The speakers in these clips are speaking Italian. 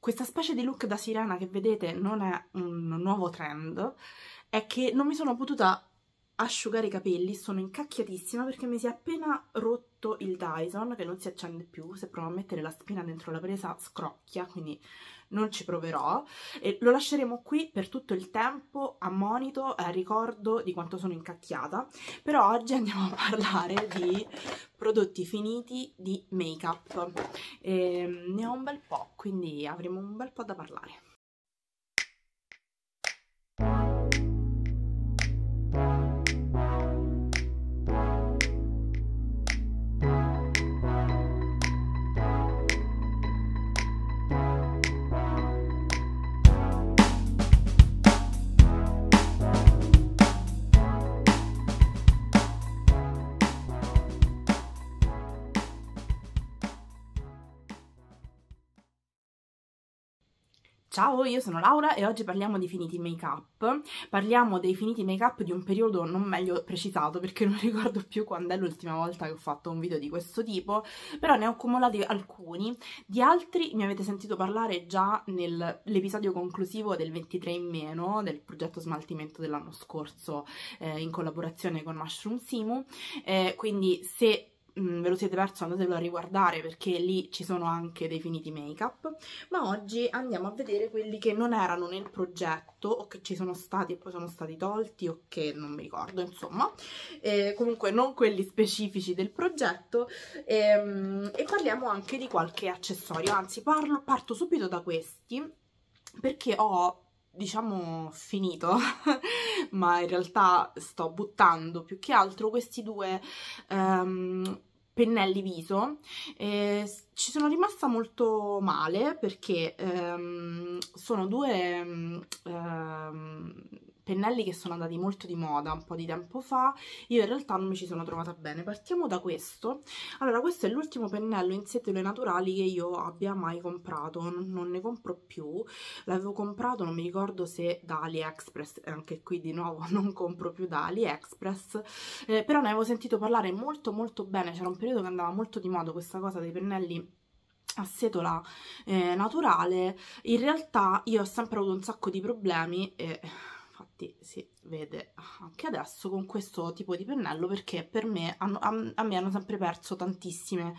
Questa specie di look da sirena che vedete non è un nuovo trend, è che non mi sono potuta asciugare i capelli, sono incacchiatissima perché mi si è appena rotto il Dyson che non si accende più, se provo a mettere la spina dentro la presa scrocchia, quindi non ci proverò e lo lasceremo qui per tutto il tempo a monito, a ricordo di quanto sono incacchiata, però oggi andiamo a parlare di prodotti finiti di make up, e ehm, ne ho un bel po', quindi avremo un bel po' da parlare. Ciao, io sono Laura e oggi parliamo di finiti make-up. Parliamo dei finiti make-up di un periodo non meglio precisato perché non ricordo più quando è l'ultima volta che ho fatto un video di questo tipo, però ne ho accumulati alcuni. Di altri mi avete sentito parlare già nell'episodio conclusivo del 23 in meno, del progetto smaltimento dell'anno scorso eh, in collaborazione con Mushroom Simu, eh, quindi se mh, mm, ve lo siete perso andatelo a riguardare perché lì ci sono anche dei finiti make up ma oggi andiamo a vedere quelli che non erano nel progetto o che ci sono stati e poi sono stati tolti o che non mi ricordo insomma eh, comunque non quelli specifici del progetto ehm, e parliamo anche di qualche accessorio anzi parlo, parto subito da questi perché ho diciamo finito, ma in realtà sto buttando più che altro questi due um, pennelli viso eh, ci sono rimasta molto male perché ehm, sono due ehm, pennelli che sono andati molto di moda un po' di tempo fa, io in realtà non mi ci sono trovata bene. Partiamo da questo. Allora, questo è l'ultimo pennello in setole naturali che io abbia mai comprato, non, ne compro più. L'avevo comprato, non mi ricordo se da AliExpress, eh, anche qui di nuovo non compro più da AliExpress, eh, però ne avevo sentito parlare molto molto bene, c'era un periodo che andava molto di moda questa cosa dei pennelli a setola eh, naturale, in realtà io ho sempre avuto un sacco di problemi e eh, effetti sì vede anche adesso con questo tipo di pennello perché per me hanno, a, a, me hanno sempre perso tantissime,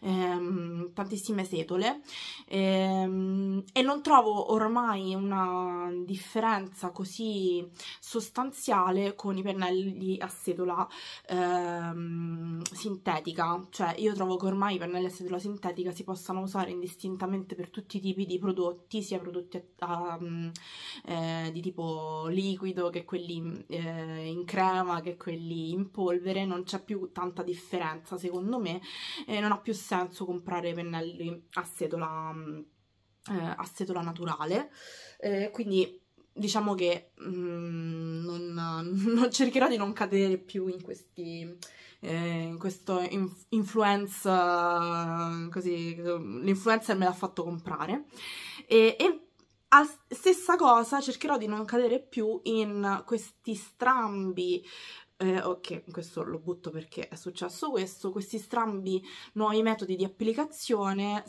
ehm, tantissime setole ehm, e non trovo ormai una differenza così sostanziale con i pennelli a setola ehm, sintetica cioè io trovo che ormai i pennelli a setola sintetica si possano usare indistintamente per tutti i tipi di prodotti sia prodotti a, ehm, a, eh, di tipo liquido che quelli quelli eh, in crema che quelli in polvere, non c'è più tanta differenza secondo me e non ha più senso comprare pennelli a setola, eh, a setola naturale, eh, quindi diciamo che mm, non, non, cercherò di non cadere più in questi eh, in questo influenza così l'influencer me l'ha fatto comprare e, e a, stessa cosa, cercherò di non cadere più in questi strambi eh, ok, questo lo butto perché è successo questo, questi strambi nuovi metodi di applicazione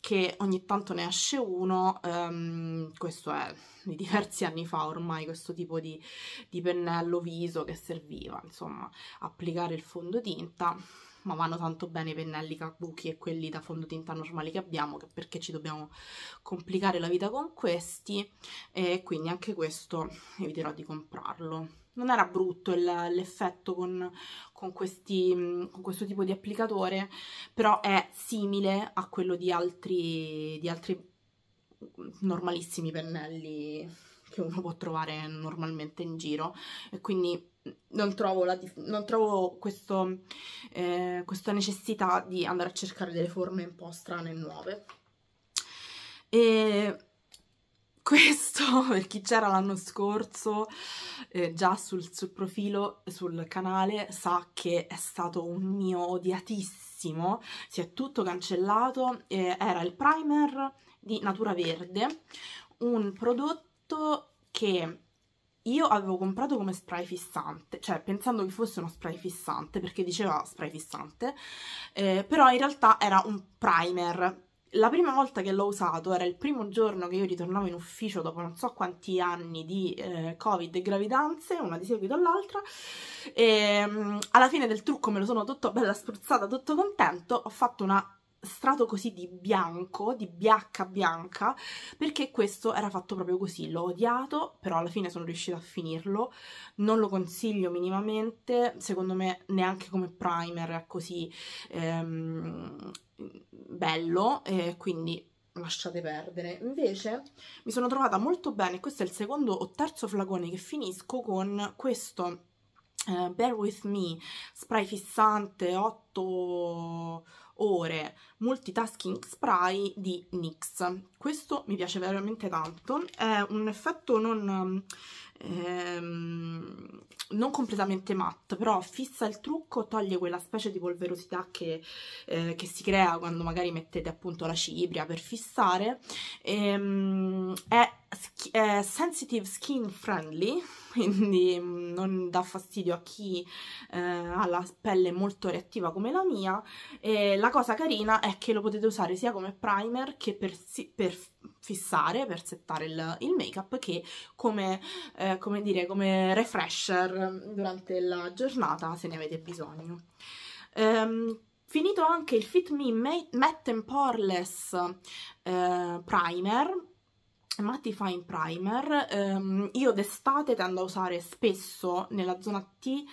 che ogni tanto ne esce uno, um, questo è di diversi anni fa ormai, questo tipo di, di pennello viso che serviva, insomma, applicare il fondotinta ma vanno tanto bene i pennelli kabuki e quelli da fondotinta normali che abbiamo, che perché ci dobbiamo complicare la vita con questi, e quindi anche questo eviterò di comprarlo. Non era brutto l'effetto con, con, con, questo tipo di applicatore, però è simile a quello di altri, di altri normalissimi pennelli che uno può trovare normalmente in giro e quindi non trovo, la, non trovo questo, eh, questa necessità di andare a cercare delle forme un po' strane e nuove. E questo per chi c'era l'anno scorso eh, già sul, sul, profilo, sul canale, sa che è stato un mio odiatissimo, si è tutto cancellato, eh, era il primer di Natura Verde, un prodotto che io avevo comprato come spray fissante, cioè pensando che fosse uno spray fissante, perché diceva spray fissante, eh, però in realtà era un primer. La prima volta che l'ho usato era il primo giorno che io ritornavo in ufficio dopo non so quanti anni di eh, covid e gravidanze, una di seguito all'altra, e mm, alla fine del trucco me lo sono tutto bella spruzzata, tutto contento, ho fatto una strato così di bianco, di bianca bianca, perché questo era fatto proprio così, l'ho odiato, però alla fine sono riuscita a finirlo, non lo consiglio minimamente, secondo me neanche come primer è così ehm, bello, eh, quindi lasciate perdere. Invece mi sono trovata molto bene, questo è il secondo o terzo flacone che finisco con questo... Eh, Bear With Me, spray fissante 8, ore multitasking spray di NYX questo mi piace veramente tanto è un effetto non, ehm, non completamente matte però fissa il trucco toglie quella specie di polverosità che, eh, che si crea quando magari mettete appunto la cipria per fissare ehm, è, è sensitive skin friendly quindi mm, non dà fastidio a chi eh, ha la pelle molto reattiva come la mia e la cosa carina è che lo potete usare sia come primer che per, per fissare, per settare il, il make up che come, eh, come, dire, come refresher durante la giornata se ne avete bisogno. Um, finito anche il Fit Me Matte Poreless eh, Primer mattifying primer ehm, io d'estate tendo a usare spesso nella zona T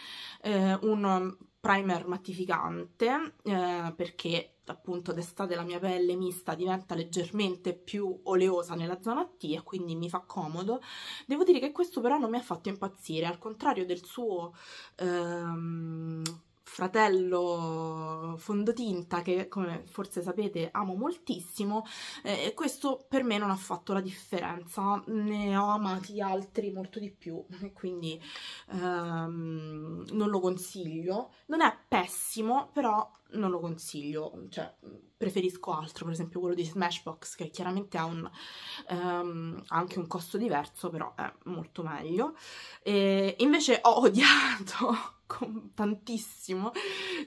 eh, un primer mattificante eh, perché appunto d'estate la mia pelle mista diventa leggermente più oleosa nella zona T e quindi mi fa comodo devo dire che questo però non mi ha fatto impazzire al contrario del suo ehm, fratello fondotinta che come forse sapete amo moltissimo eh, e questo per me non ha fatto la differenza ne ho amati altri molto di più quindi ehm, non lo consiglio non è pessimo però non lo consiglio cioè preferisco altro per esempio quello di Smashbox che chiaramente ha, un, ehm, ha anche un costo diverso però è molto meglio e invece ho odiato con tantissimo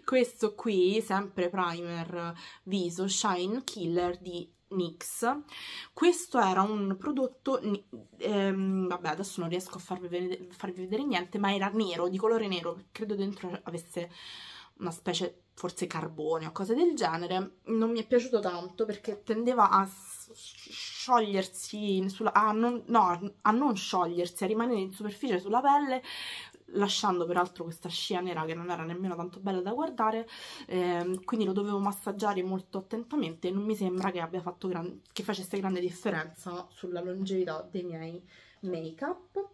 questo qui, sempre primer viso Shine Killer di NYX questo era un prodotto ehm, vabbè adesso non riesco a farvi vedere, farvi vedere niente ma era nero, di colore nero credo dentro avesse una specie forse carbone o cose del genere, non mi è piaciuto tanto perché tendeva a sciogliersi, sulla, a non, no, a non sciogliersi, a rimanere in superficie sulla pelle lasciando peraltro questa scia nera che non era nemmeno tanto bella da guardare ehm, quindi lo dovevo massaggiare molto attentamente e non mi sembra che, abbia fatto gran che facesse grande differenza sulla longevità dei miei make up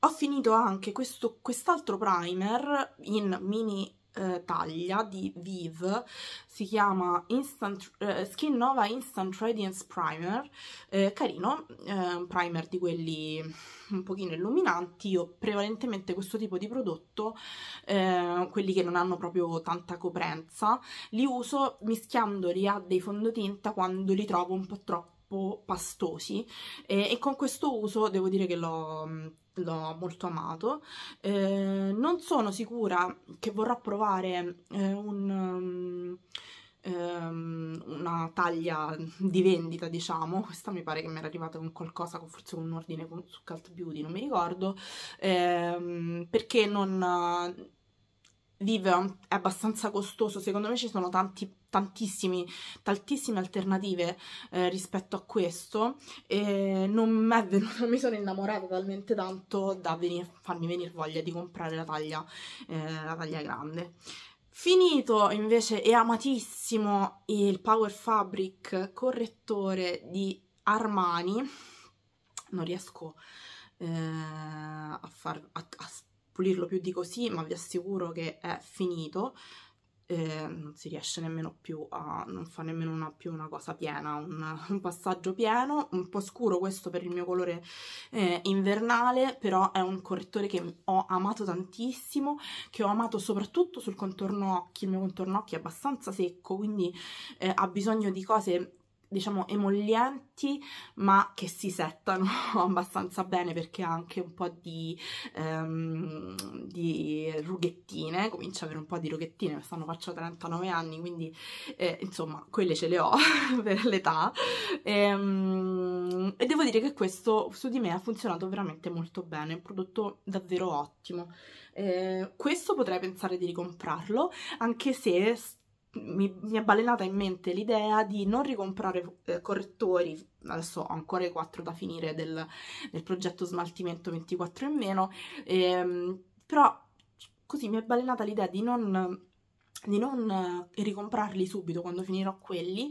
ho finito anche quest'altro quest primer in mini eh, taglia di Vive, si chiama Instant, eh, Skin Nova Instant Radiance Primer, eh, carino, eh, un primer di quelli un pochino illuminanti, io prevalentemente questo tipo di prodotto, eh, quelli che non hanno proprio tanta coprenza, li uso mischiandoli a dei fondotinta quando li trovo un po' troppo pastosi e, eh, e con questo uso devo dire che l'ho l'ho molto amato. Eh, non sono sicura che vorrà provare eh, un, um, una taglia di vendita, diciamo. Questa mi pare che mi era arrivata con qualcosa, con forse un ordine con, su Cult Beauty, non mi ricordo. Eh, perché non Vive è abbastanza costoso, secondo me ci sono tanti, tantissime alternative eh, rispetto a questo e non, non, mi sono innamorata talmente tanto da venir, farmi venire voglia di comprare la taglia, eh, la taglia grande. Finito invece e amatissimo il Power Fabric correttore di Armani, non riesco eh, a, far, a, a pulirlo più di così, ma vi assicuro che è finito. Eh, non si riesce nemmeno più a non fa nemmeno una, più una cosa piena un, un, passaggio pieno un po' scuro questo per il mio colore eh, invernale però è un correttore che ho amato tantissimo che ho amato soprattutto sul contorno occhi il mio contorno occhi è abbastanza secco quindi eh, ha bisogno di cose diciamo emollienti ma che si settano abbastanza bene perché ha anche un po' di, um, di rughettine, comincia ad avere un po' di rughettine, quest'anno faccio 39 anni quindi eh, insomma quelle ce le ho per l'età e, um, e devo dire che questo su di me ha funzionato veramente molto bene, è un prodotto davvero ottimo. Eh, questo potrei pensare di ricomprarlo anche se mi, mi, è balenata in mente l'idea di non ricomprare eh, correttori, adesso ho ancora i 4 da finire del, del progetto smaltimento 24 e meno, ehm, però così mi è balenata l'idea di non di non eh, ricomprarli subito quando finirò quelli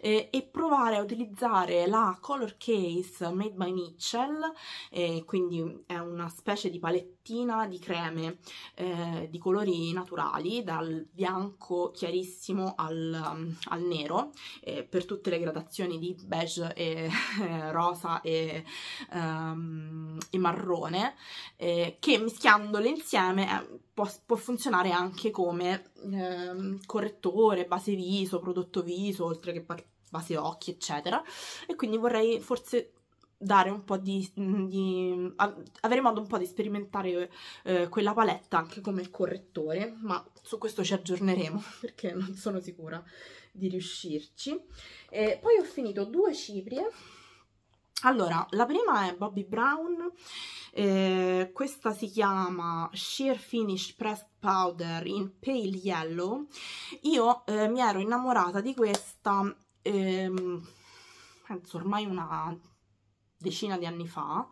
eh, e provare a utilizzare la Color Case Made by Mitchell, eh, quindi è una specie di palettina di creme eh, di colori naturali, dal bianco chiarissimo al, mm, al nero, eh, per tutte le gradazioni di beige e eh, rosa e, um, e marrone, che mischiandole insieme può, può funzionare anche come eh, correttore, base viso, prodotto viso, oltre che base occhi, eccetera. E quindi vorrei forse dare un po' di, mm, di avere modo un po' di sperimentare eh, quella paletta anche come correttore, ma su questo ci aggiorneremo perché non sono sicura di riuscirci. E poi ho finito due ciprie allora, la prima è Bobby Brown, eh, questa si chiama Sheer Finish Pressed Powder in Pale Yellow. Io eh, mi ero innamorata di questa, ehm, penso ormai una decina di anni fa,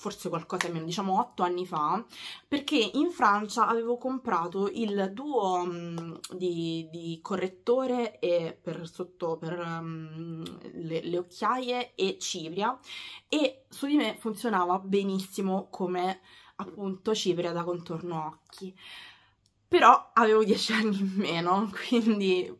forse qualcosa meno, diciamo 8 anni fa, perché in Francia avevo comprato il duo um, di, di, correttore e per sotto per um, le, le occhiaie e cipria e su di me funzionava benissimo come appunto cipria da contorno occhi però avevo 10 anni in meno, quindi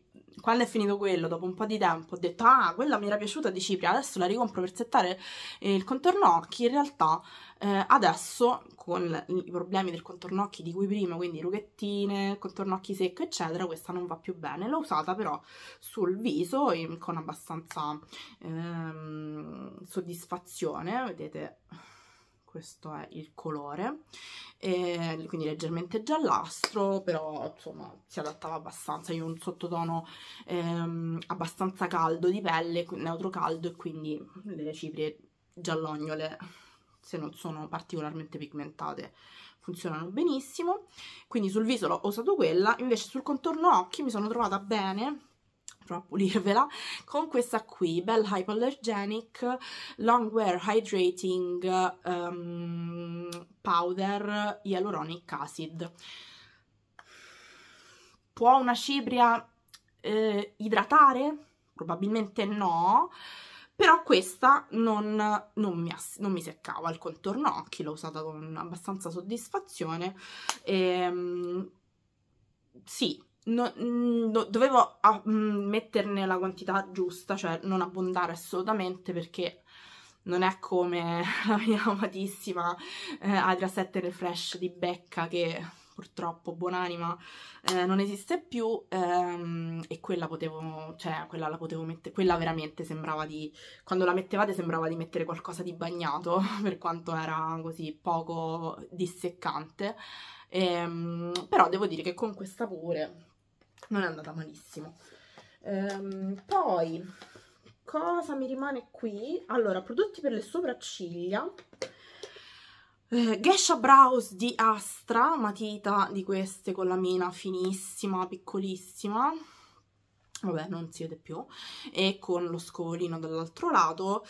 quando è finito quello, dopo un po' di tempo, ho detto ah, quella mi era piaciuta di Cipria, adesso la ricompro per settare eh, il contorno occhi, in realtà eh, adesso con i problemi del contorno occhi di cui prima, quindi rughettine, contorno occhi secco eccetera, questa non va più bene, l'ho usata però sul viso con abbastanza ehm, soddisfazione, vedete questo è il colore, e quindi leggermente giallastro, però insomma si adattava abbastanza, io ho un sottotono ehm, abbastanza caldo di pelle, neutro caldo e quindi le ciprie giallognole se non sono particolarmente pigmentate funzionano benissimo quindi sul viso l'ho usato quella invece sul contorno occhi mi sono trovata bene però a pulirvela, con questa qui, Bell Hypoallergenic Longwear Hydrating um, Powder Hyaluronic Acid. Può una cipria eh, idratare? Probabilmente no, però questa non, non, mi, non, mi, seccava il contorno occhi, l'ho usata con abbastanza soddisfazione. E, ehm, sì, No, no, mm, dovevo a, mm, metterne la quantità giusta, cioè non abbondare assolutamente perché non è come la mia amatissima eh, Adria 7 Refresh di Becca che purtroppo, buonanima, eh, non esiste più ehm, e quella potevo, cioè quella la potevo mettere, quella veramente sembrava di, quando la mettevate sembrava di mettere qualcosa di bagnato per quanto era così poco disseccante, ehm, però devo dire che con questa pure non è andata malissimo. Ehm, poi, cosa mi rimane qui? Allora, prodotti per le sopracciglia. Eh, Gesha Brows di Astra, matita di queste con la mena finissima, piccolissima vabbè non si vede più, e con lo scovolino dall'altro lato,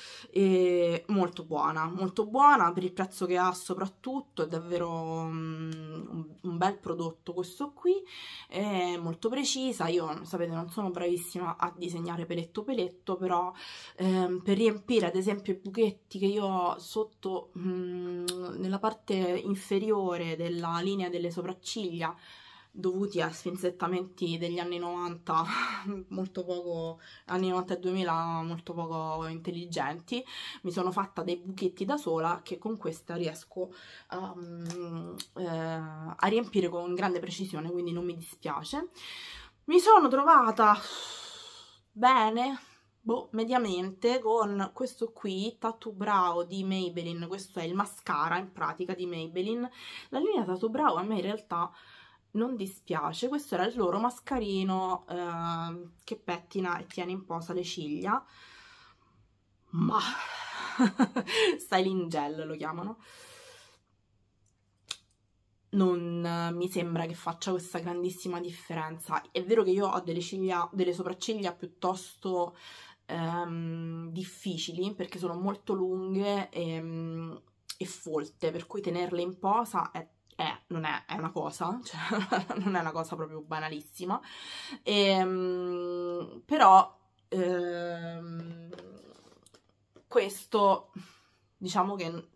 molto buona, molto buona per il prezzo che ha soprattutto, è davvero um, un, bel prodotto questo qui, è molto precisa, io sapete non sono bravissima a disegnare peletto peletto, però ehm, per riempire ad esempio i buchetti che io ho sotto mh, mm, nella parte inferiore della linea delle sopracciglia, dovuti a sfinzettamenti degli anni 90, molto poco, anni 90 e 2000 molto poco intelligenti, mi sono fatta dei buchetti da sola che con questa riesco um, a riempire con grande precisione, quindi non mi dispiace. Mi sono trovata bene, boh, mediamente con questo qui, Tattoo Brow di Maybelline, questo è il mascara in pratica di Maybelline, la linea Tattoo Brow a me in realtà non dispiace, questo era il loro mascarino eh, che pettina e tiene in posa le ciglia, ma styling gel lo chiamano. Non mi sembra che faccia questa grandissima differenza. È vero che io ho delle, ciglia, delle sopracciglia piuttosto ehm, difficili perché sono molto lunghe e, ehm, e folte, per cui tenerle in posa è è, non è, è una cosa, cioè, non è una cosa proprio banalissima, e, ehm, però ehm, questo diciamo che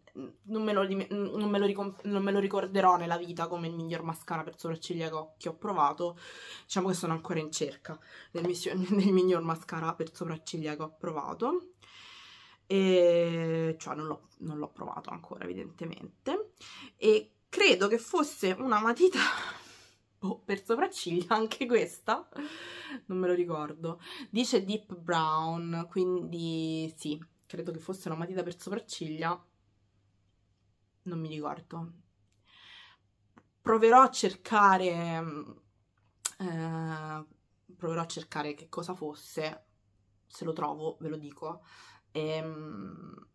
non me, lo, non, me lo, non me, lo, ricorderò nella vita come il miglior mascara per sopracciglia che ho, provato. Diciamo che sono ancora in cerca del, del miglior mascara per sopracciglia che ho provato. E cioè non l'ho provato ancora evidentemente. E credo che fosse una matita oh, per sopracciglia anche questa non me lo ricordo dice deep brown quindi sì credo che fosse una matita per sopracciglia non mi ricordo proverò a cercare mm, eh, proverò a cercare che cosa fosse se lo trovo ve lo dico ehm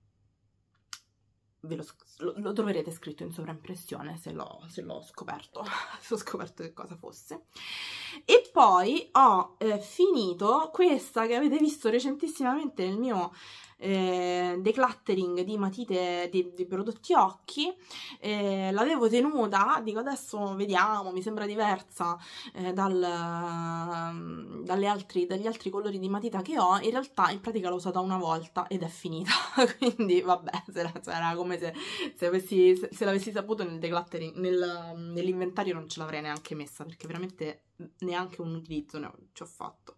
lo, lo, lo, troverete scritto in sovraimpressione se l'ho, se l'ho scoperto, se ho scoperto che cosa fosse. E poi ho eh, finito questa che avete visto recentissimamente nel mio eh, decluttering di matite di, dei prodotti occhi, eh, l'avevo tenuta, dico adesso vediamo, mi sembra diversa eh, dal, ehm, altri, dagli altri colori di matita che ho, in realtà in pratica l'ho usata una volta ed è finita, quindi vabbè, era, era come se, se, se l'avessi saputo nel decluttering, nel, nell'inventario non ce l'avrei neanche messa perché veramente neanche un utilizzo ne ho, ci ho fatto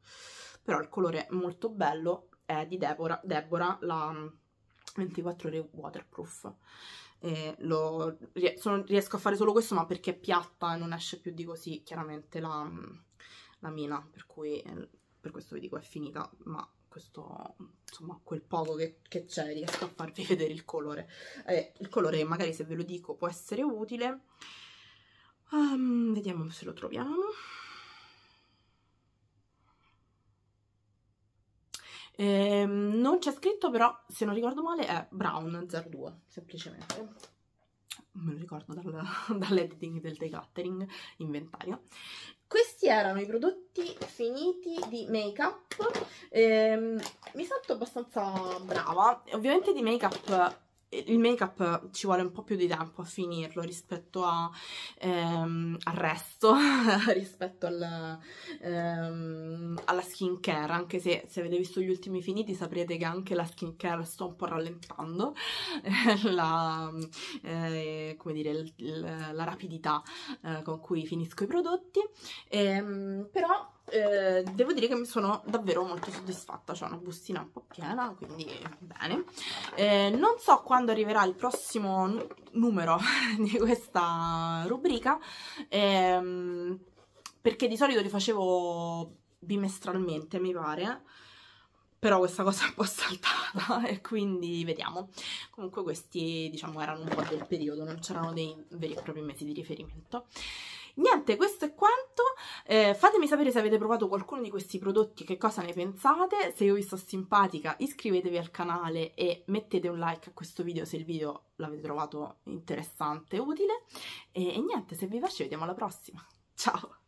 però il colore è molto bello è di Deborah, Deborah la 24 mm, ore waterproof. Lo, sono, riesco a fare solo questo ma perché è piatta e non esce più di così chiaramente la, mm, la mina, per cui eh, per questo vi dico è finita, ma questo, insomma, quel poco che, c'è riesco a farvi vedere il colore. Eh, il colore magari se ve lo dico può essere utile. Um, vediamo se lo troviamo. eh, non c'è scritto però se non ricordo male è brown 02 semplicemente me lo ricordo dal, dall'editing del decluttering inventario questi erano i prodotti finiti di make up eh, mi sento abbastanza brava ovviamente di make up il make up ci vuole un po' più di tempo a finirlo rispetto a, ehm, al resto, rispetto al, ehm, alla skin care, anche se se avete visto gli ultimi finiti saprete che anche la skin care sto un po' rallentando la, eh, dire, la, rapidità eh, con cui finisco i prodotti, ehm, però eh, devo dire che mi sono davvero molto soddisfatta, c'è una bustina un po' piena, quindi bene. Eh, non so quando arriverà il prossimo numero di questa rubrica, ehm, perché di solito li facevo bimestralmente, mi pare, però questa cosa è un po' saltata e quindi vediamo. Comunque questi, diciamo, erano un po' del periodo, non c'erano dei veri e propri mesi di riferimento niente questo è quanto eh, fatemi sapere se avete provato qualcuno di questi prodotti che cosa ne pensate se io vi sto simpatica iscrivetevi al canale e mettete un like a questo video se il video l'avete trovato interessante e utile e, e niente se vi va ci vediamo alla prossima ciao